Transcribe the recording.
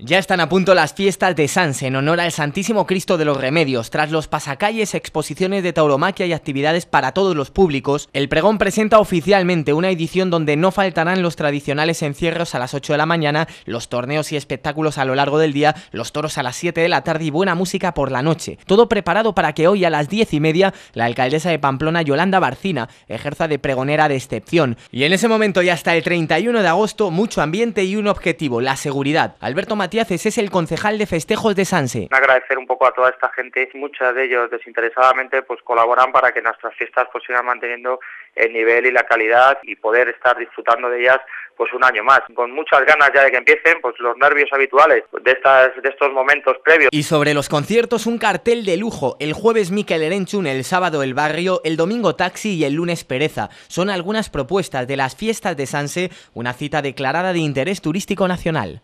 Ya están a punto las fiestas de Sans en honor al Santísimo Cristo de los Remedios. Tras los pasacalles, exposiciones de tauromaquia y actividades para todos los públicos, el pregón presenta oficialmente una edición donde no faltarán los tradicionales encierros a las 8 de la mañana, los torneos y espectáculos a lo largo del día, los toros a las 7 de la tarde y buena música por la noche. Todo preparado para que hoy a las 10 y media la alcaldesa de Pamplona, Yolanda Barcina, ejerza de pregonera de excepción. Y en ese momento y hasta el 31 de agosto, mucho ambiente y un objetivo, la seguridad. Matías es el concejal de festejos de Sanse. Agradecer un poco a toda esta gente, ...muchas de ellos desinteresadamente pues colaboran para que nuestras fiestas pues, sigan manteniendo el nivel y la calidad y poder estar disfrutando de ellas pues un año más, con muchas ganas ya de que empiecen pues los nervios habituales de, estas, de estos momentos previos. Y sobre los conciertos, un cartel de lujo, el jueves Mikel Erenchun, el sábado El Barrio, el domingo Taxi y el lunes Pereza. Son algunas propuestas de las fiestas de Sanse, una cita declarada de interés turístico nacional.